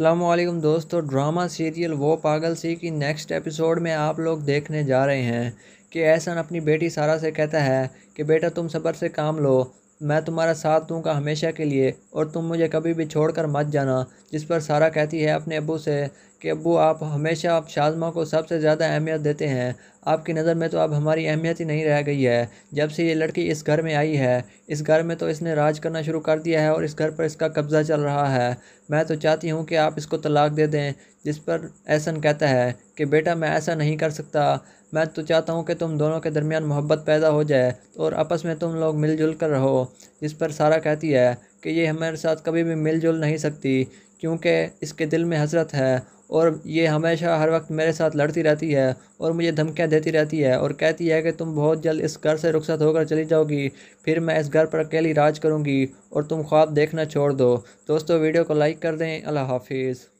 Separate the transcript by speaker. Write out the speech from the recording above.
Speaker 1: अल्लाम दोस्तों drama serial वो पागल सी की नेक्स्ट एपिसोड में आप लोग देखने जा रहे हैं कि एहसन अपनी बेटी सारा से कहता है कि बेटा तुम सब्र से काम लो मैं तुम्हारा साथ दूंगा हमेशा के लिए और तुम मुझे कभी भी छोड़कर मत जाना जिस पर सारा कहती है अपने अबू से कि अबू आप हमेशा आप शाजमा को सबसे ज़्यादा अहमियत देते हैं आपकी नज़र में तो अब हमारी अहमियत ही नहीं रह गई है जब से ये लड़की इस घर में आई है इस घर में तो इसने राज करना शुरू कर दिया है और इस घर पर इसका कब्ज़ा चल रहा है मैं तो चाहती हूँ कि आप इसको तलाक दे दें जिस पर एहसन कहता है कि बेटा मैं ऐसा नहीं कर सकता मैं तो चाहता हूँ कि तुम दोनों के दरमियान मोहब्बत पैदा हो जाए और आपस में तुम लोग मिलजुल कर रहो इस पर सारा कहती है कि ये हमारे साथ कभी भी मिलजुल नहीं सकती क्योंकि इसके दिल में हसरत है और ये हमेशा हर वक्त मेरे साथ लड़ती रहती है और मुझे धमकियाँ देती रहती है और कहती है कि तुम बहुत जल्द इस घर से रुखसत होकर चली जाओगी फिर मैं इस घर पर अकेली राज करूँगी और तुम ख्वाब देखना छोड़ दो दोस्तों वीडियो को लाइक कर दें अल्लाह हाफिज़